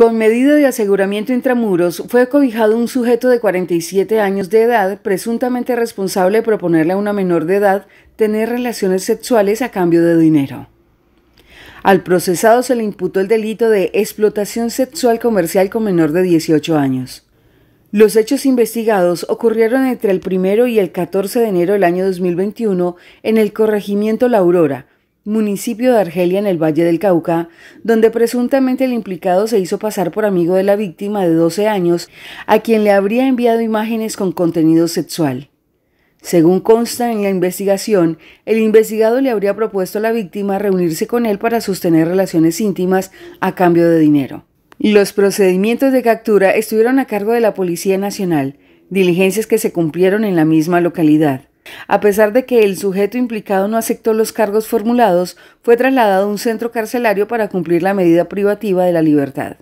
Con medida de aseguramiento intramuros fue cobijado un sujeto de 47 años de edad, presuntamente responsable de proponerle a una menor de edad tener relaciones sexuales a cambio de dinero. Al procesado se le imputó el delito de explotación sexual comercial con menor de 18 años. Los hechos investigados ocurrieron entre el 1 y el 14 de enero del año 2021 en el corregimiento La Aurora, municipio de Argelia en el Valle del Cauca, donde presuntamente el implicado se hizo pasar por amigo de la víctima de 12 años, a quien le habría enviado imágenes con contenido sexual. Según consta en la investigación, el investigado le habría propuesto a la víctima reunirse con él para sostener relaciones íntimas a cambio de dinero. Los procedimientos de captura estuvieron a cargo de la Policía Nacional, diligencias que se cumplieron en la misma localidad. A pesar de que el sujeto implicado no aceptó los cargos formulados, fue trasladado a un centro carcelario para cumplir la medida privativa de la libertad.